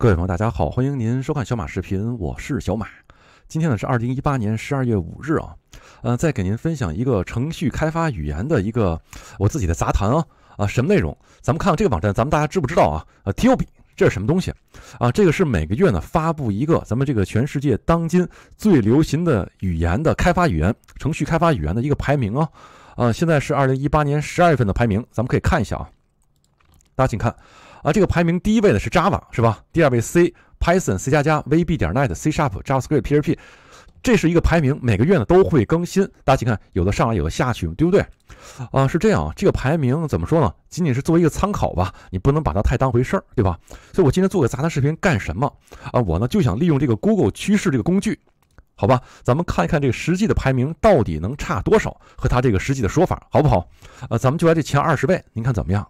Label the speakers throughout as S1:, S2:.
S1: 各位朋友，大家好，欢迎您收看小马视频，我是小马。今天呢是二零一八年十二月五日啊，呃，再给您分享一个程序开发语言的一个我自己的杂谈啊啊，什么内容？咱们看看这个网站，咱们大家知不知道啊？呃 t o b 这是什么东西啊？这个是每个月呢发布一个咱们这个全世界当今最流行的语言的开发语言、程序开发语言的一个排名啊啊，现在是二零一八年十二月份的排名，咱们可以看一下啊，大家请看。啊，这个排名第一位的是 Java，是吧？第二位 C、Python、C++、VB 点 Net、C Sharp、JavaScript、PHP，这是一个排名，每个月呢都会更新。大家请看，有的上来，有的下去，对不对？啊，是这样，这个排名怎么说呢？仅仅是作为一个参考吧，你不能把它太当回事儿，对吧？所以我今天做个杂谈视频干什么？啊，我呢就想利用这个 Google 趋势这个工具，好吧？咱们看一看这个实际的排名到底能差多少，和它这个实际的说法好不好？啊，咱们就来这前二十位，您看怎么样？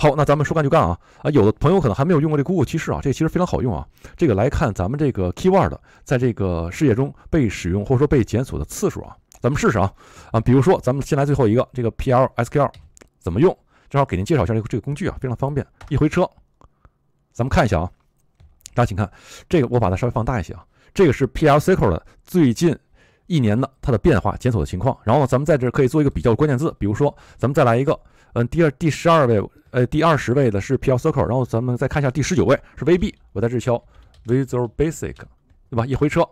S1: 好，那咱们说干就干啊！啊，有的朋友可能还没有用过这 Google 趋势啊，这其实非常好用啊。这个来看咱们这个 key word 在这个世界中被使用或者说被检索的次数啊。咱们试试啊啊，比如说咱们先来最后一个这个 PLSQL 怎么用，正好给您介绍一下这个这个工具啊，非常方便。一回车，咱们看一下啊。大家请看这个，我把它稍微放大一些啊。这个是 PLSQL 的最近一年的它的变化检索的情况。然后咱们在这可以做一个比较关键字，比如说咱们再来一个。嗯，第二第十二位，呃，第二十位的是 PL Circle，然后咱们再看一下第十九位是 VB，我在这敲 Visual Basic，对吧？一回车，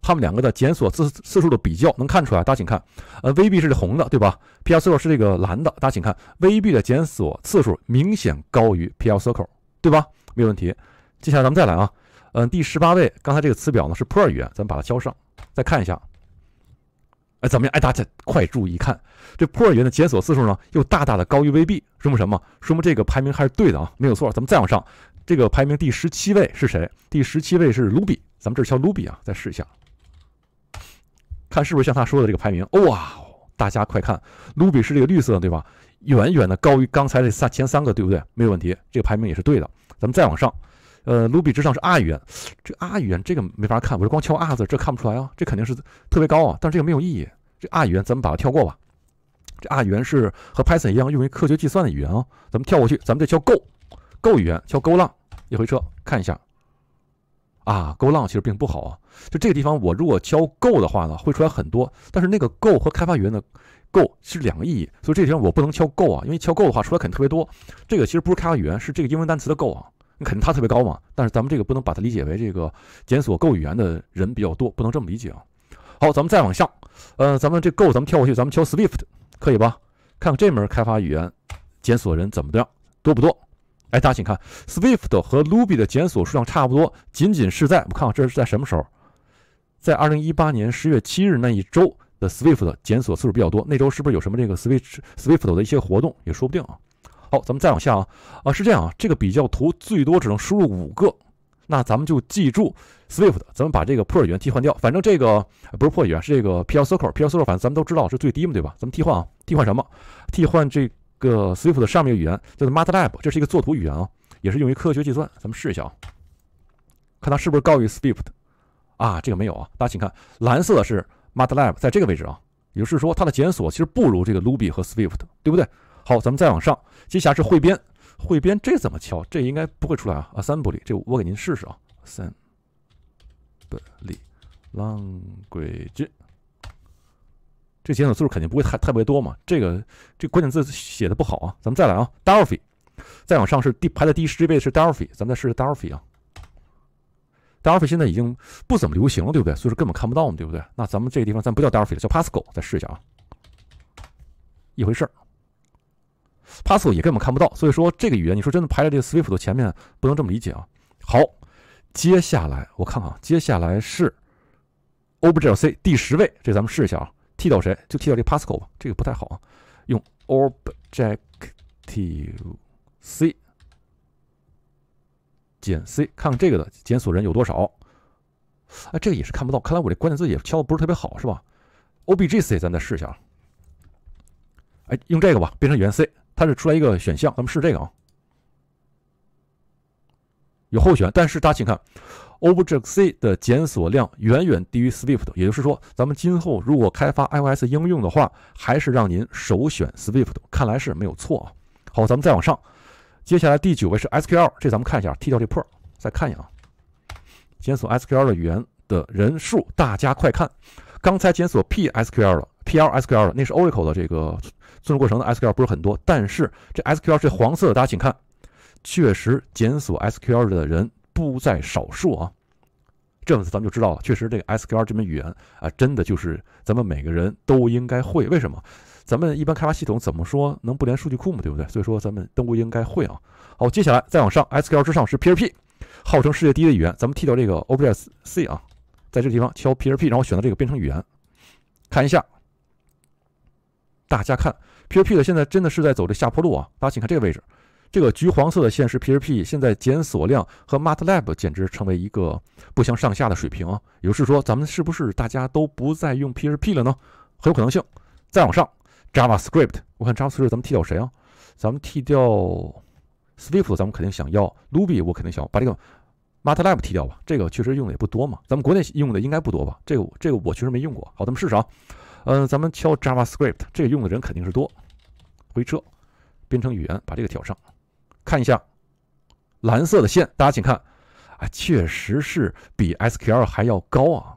S1: 他们两个的检索次次数的比较能看出来，大家请看，呃，VB 是红的，对吧？PL Circle 是这个蓝的，大家请看，VB 的检索次数明显高于 PL Circle，对吧？没有问题。接下来咱们再来啊，嗯，第十八位，刚才这个词表呢是 Pro 语言，咱们把它敲上，再看一下。哎，怎么样？哎，大家快注意看，这破云的检索次数呢，又大大的高于 V B，说明什么？说明这个排名还是对的啊，没有错。咱们再往上，这个排名第十七位是谁？第十七位是卢比，咱们这儿敲卢比啊，再试一下，看是不是像他说的这个排名。哇，大家快看，卢比是这个绿色，对吧？远远的高于刚才这三前三个，对不对？没有问题，这个排名也是对的。咱们再往上。呃卢比之上是 R 语言，这 R 语言这个没法看，我这光敲 R 字，这看不出来啊，这肯定是特别高啊，但是这个没有意义，这 R 语言咱们把它跳过吧。这 R 语言是和 Python 一样用于科学计算的语言啊，咱们跳过去，咱们再敲 Go，Go 语言敲 Go 浪，一回车看一下，啊，Go 其实并不好啊，就这个地方我如果敲 Go 的话呢，会出来很多，但是那个 Go 和开发语言的 Go 是两个意义，所以这个地方我不能敲 Go 啊，因为敲 Go 的话出来肯定特别多，这个其实不是开发语言，是这个英文单词的 Go 啊。肯定它特别高嘛，但是咱们这个不能把它理解为这个检索 go 语言的人比较多，不能这么理解啊。好，咱们再往下，呃，咱们这 Go 咱们跳过去，咱们敲 Swift，可以吧？看看这门开发语言检索人怎么样，多不多？哎，大家请看 Swift 和 Ruby 的检索数量差不多，仅仅是在我看看这是在什么时候？在二零一八年十月七日那一周的 Swift 的检索次数比较多，那周是不是有什么这个 Swift Swift 的一些活动也说不定啊？好，咱们再往下啊，啊是这样啊，这个比较图最多只能输入五个，那咱们就记住 Swift，咱们把这个破语言替换掉，反正这个不是破语言，是这个 P L Circle，P L Circle 反正咱们都知道是最低嘛，对吧？咱们替换啊，替换什么？替换这个 Swift 的上面语言叫做 MATLAB，这是一个作图语言啊，也是用于科学计算。咱们试一下啊，看它是不是高于 Swift 啊？这个没有啊，大家请看，蓝色是 MATLAB，在这个位置啊，也就是说它的检索其实不如这个 Ruby 和 Swift，对不对？好，咱们再往上，接下来是汇编，汇编这怎么敲？这应该不会出来啊！啊，三 l 里，这我给您试试啊，三 g 里，浪 g e 这检索字数肯定不会太特别多嘛。这个这个关键字写的不好啊，咱们再来啊 d a r f i 再往上是第排在第十一位是 d a r f i 咱们再试试 d a r f i 啊。d a r f i 现在已经不怎么流行了，对不对？所以说根本看不到嘛，对不对？那咱们这个地方咱不叫 d a r f i 了，叫 Pascal，再试一下啊，一回事儿。Pascal 也根本看不到，所以说这个语言，你说真的排在这个 Swift 的前面，不能这么理解啊。好，接下来我看啊，接下来是 o b j e c t C 第十位，这咱们试一下啊，替掉谁？就替掉这 Pascal 吧，这个不太好啊。用 Objective C 减 C，看看这个的检索人有多少。啊，这个也是看不到，看来我这关键字也敲的不是特别好，是吧？Objective C 咱再试一下，哎，用这个吧，变成原 C。它是出来一个选项，咱们试这个啊，有候选，但是大家请看 o b j e c t c 的检索量远远低于 Swift，也就是说，咱们今后如果开发 iOS 应用的话，还是让您首选 Swift，看来是没有错啊。好，咱们再往上，接下来第九位是 SQL，这咱们看一下，踢掉这破，再看一眼啊，检索 SQL 的语言的人数，大家快看，刚才检索 PSQL 了，PLSQL 了，那是 Oracle 的这个。存储过程的 s q l 不是很多，但是这 SQL 是黄色的，大家请看，确实检索 SQL 的人不在少数啊。这样子咱们就知道，了，确实这个 SQL 这门语言啊，真的就是咱们每个人都应该会。为什么？咱们一般开发系统怎么说能不连数据库吗？对不对？所以说咱们都应该会啊。好，接下来再往上，SQL 之上是 PHP，号称世界第一的语言。咱们剔掉这个 o b s e c C 啊，在这个地方敲 PHP，然后选择这个编程语言，看一下，大家看。P R P 的现在真的是在走这下坡路啊！大家请看这个位置，这个橘黄色的线是 P h P，现在检索量和 Matlab 简直成为一个不相上下的水平。啊！也就是说，咱们是不是大家都不再用 P h P 了呢？很有可能性。再往上，JavaScript，我看 JavaScript 咱们剃掉谁啊？咱们剃掉 Swift，咱们肯定想要 Ruby，我肯定想把这个 Matlab 剃掉吧？这个确实用的也不多嘛，咱们国内用的应该不多吧？这个这个我确实没用过。好，咱们试试啊。嗯，咱们敲 JavaScript，这个用的人肯定是多。回车，编程语言把这个挑上，看一下蓝色的线，大家请看啊，确实是比 SQL 还要高啊，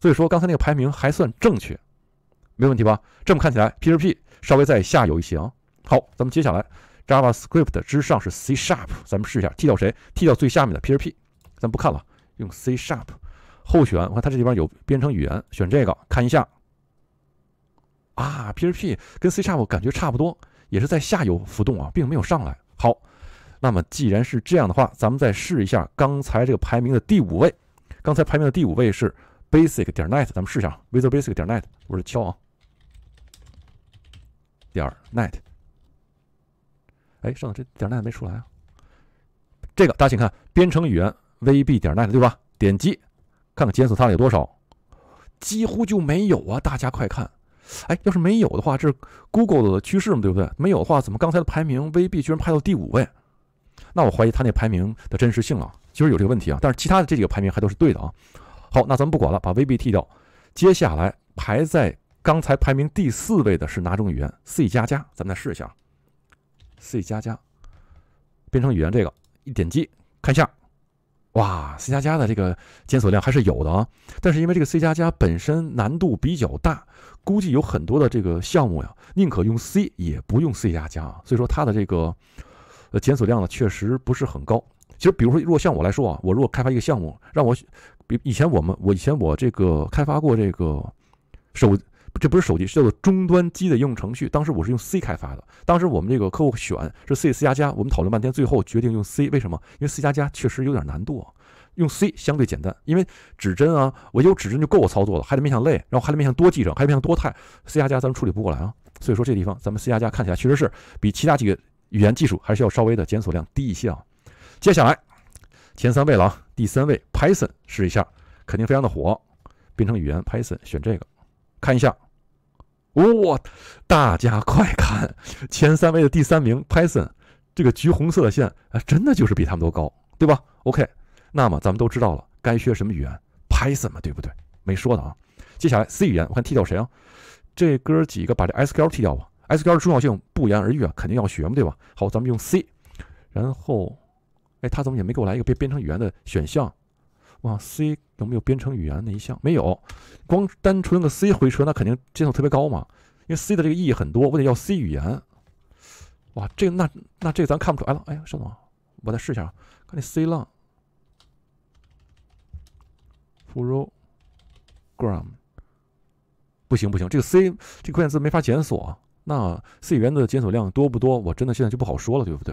S1: 所以说刚才那个排名还算正确，没问题吧？这么看起来 p 2 p 稍微在下游一些啊。好，咱们接下来 Java Script 之上是 C Sharp，咱们试一下，剔掉谁？剔掉最下面的 p 2 p 咱不看了，用 C Sharp 候选，我看它这地方有编程语言，选这个看一下。啊，P R P 跟 C 差不感觉差不多，也是在下游浮动啊，并没有上来。好，那么既然是这样的话，咱们再试一下刚才这个排名的第五位。刚才排名的第五位是 Basic 点 Net，咱们试一下 Visual Basic 点 Net，我这敲啊，点 Net。哎，上剩这点 Net 没出来啊。这个大家请看编程语言 V B 点 Net 对吧？点击看看检索它有多少，几乎就没有啊！大家快看。哎，要是没有的话，这是 Google 的趋势嘛，对不对？没有的话，怎么刚才的排名 VB 居然排到第五位？那我怀疑他那排名的真实性啊，其实有这个问题啊。但是其他的这几个排名还都是对的啊。好，那咱们不管了，把 VB 剔掉。接下来排在刚才排名第四位的是哪种语言？C 加加，咱们再试一下。C 加加，编程语言这个一点击看一下。哇，C 加加的这个检索量还是有的啊，但是因为这个 C 加加本身难度比较大，估计有很多的这个项目呀，宁可用 C 也不用 C 加加啊，所以说它的这个呃检索量呢确实不是很高。其实，比如说，如果像我来说啊，我如果开发一个项目，让我比以前我们我以前我这个开发过这个手。这不是手机，是叫做终端机的应用程序。当时我是用 C 开发的。当时我们这个客户选是 C C 加加，我们讨论半天，最后决定用 C。为什么？因为 C 加加确实有点难度，啊，用 C 相对简单，因为指针啊，我有指针就够我操作了，还得面向类，然后还得面向多继承，还得面向多态，C 加加咱们处理不过来啊。所以说这地方，咱们 C 加加看起来确实是比其他几个语言技术还是要稍微的检索量低一些啊。接下来前三位了啊，第三位 Python 试一下，肯定非常的火，编程语言 Python 选这个。看一下，哇，大家快看，前三位的第三名 Python，这个橘红色的线啊，真的就是比他们都高，对吧？OK，那么咱们都知道了，该学什么语言，Python 嘛，对不对？没说的啊。接下来 C 语言，我看踢掉谁啊？这哥几个把这 SQL 踢掉吧，SQL 的重要性不言而喻啊，肯定要学嘛，对吧？好，咱们用 C，然后，哎，他怎么也没给我来一个编编程语言的选项？哇，C 有没有编程语言那一项？没有，光单纯的 C 回车那肯定检索特别高嘛，因为 C 的这个意义很多，我得要 C 语言？哇，这个那那这个咱看不出来了。哎，呀，邵总，我再试一下，看那 C 浪 p r o g r a m 不行不行，这个 C 这个关键字没法检索。那 C 语言的检索量多不多？我真的现在就不好说了，对不对？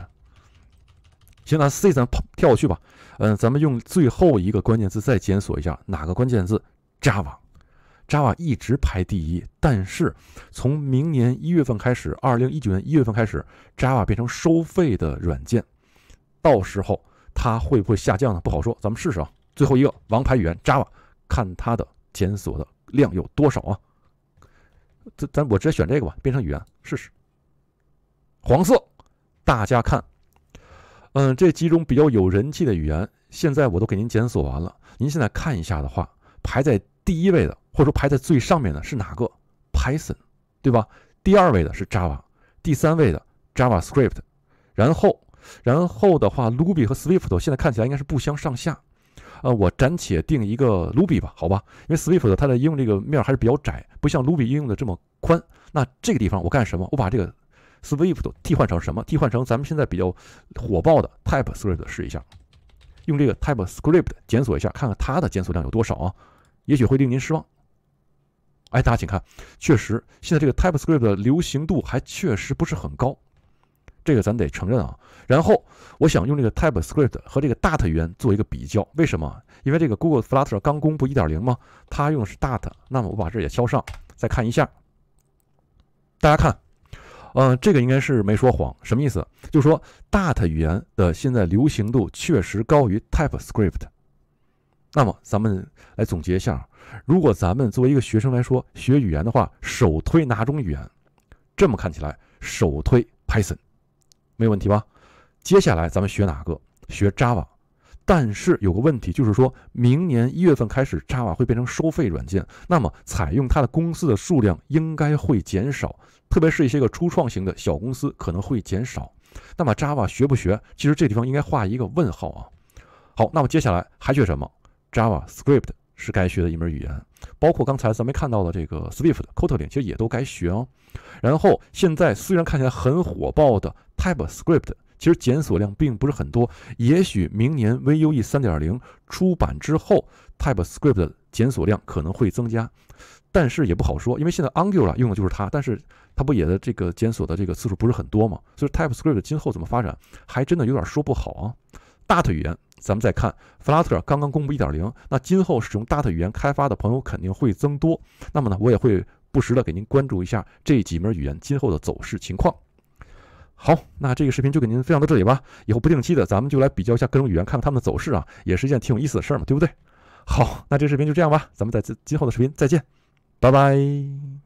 S1: 行，那 C 咱跳过去吧。嗯，咱们用最后一个关键字再检索一下，哪个关键字？Java，Java 一直排第一，但是从明年一月份开始，二零一九年一月份开始，Java 变成收费的软件，到时候它会不会下降呢？不好说。咱们试试啊，最后一个王牌语言 Java，看它的检索的量有多少啊？咱咱我直接选这个吧，编程语言试试。黄色，大家看。嗯，这几种比较有人气的语言，现在我都给您检索完了。您现在看一下的话，排在第一位的，或者说排在最上面的是哪个？Python，对吧？第二位的是 Java，第三位的 JavaScript。然后，然后的话，Ruby 和 Swift 现在看起来应该是不相上下。呃，我暂且定一个 Ruby 吧，好吧？因为 Swift 它的应用这个面还是比较窄，不像 Ruby 应用的这么宽。那这个地方我干什么？我把这个。Swift 替换成什么？替换成咱们现在比较火爆的 TypeScript 试一下，用这个 TypeScript 检索一下，看看它的检索量有多少啊？也许会令您失望。哎，大家请看，确实现在这个 TypeScript 的流行度还确实不是很高，这个咱得承认啊。然后我想用这个 TypeScript 和这个 Dart 语言做一个比较，为什么？因为这个 Google Flutter 刚公布1.0吗？它用的是 Dart，那么我把这也敲上，再看一下，大家看。嗯，这个应该是没说谎，什么意思？就是说，Dart 语言的现在流行度确实高于 TypeScript。那么，咱们来总结一下，如果咱们作为一个学生来说学语言的话，首推哪种语言？这么看起来，首推 Python，没有问题吧？接下来咱们学哪个？学 Java。但是有个问题，就是说明年一月份开始，Java 会变成收费软件，那么采用它的公司的数量应该会减少，特别是一些个初创型的小公司可能会减少。那么 Java 学不学？其实这地方应该画一个问号啊。好，那么接下来还学什么？JavaScript 是该学的一门语言，包括刚才咱们看到的这个 Swift、Cotlin，其实也都该学哦。然后现在虽然看起来很火爆的 TypeScript。其实检索量并不是很多，也许明年 Vue 3.0出版之后，TypeScript 的检索量可能会增加，但是也不好说，因为现在 Angular 用的就是它，但是它不也的这个检索的这个次数不是很多嘛，所以 TypeScript 今后怎么发展，还真的有点说不好啊。d a t a 语言咱们再看，Flutter 刚刚公布1.0，那今后使用 d a t a 语言开发的朋友肯定会增多，那么呢，我也会不时的给您关注一下这几门语言今后的走势情况。好，那这个视频就给您分享到这里吧。以后不定期的，咱们就来比较一下各种语言，看看它们的走势啊，也是一件挺有意思的事儿嘛，对不对？好，那这个视频就这样吧，咱们在今今后的视频再见，拜拜。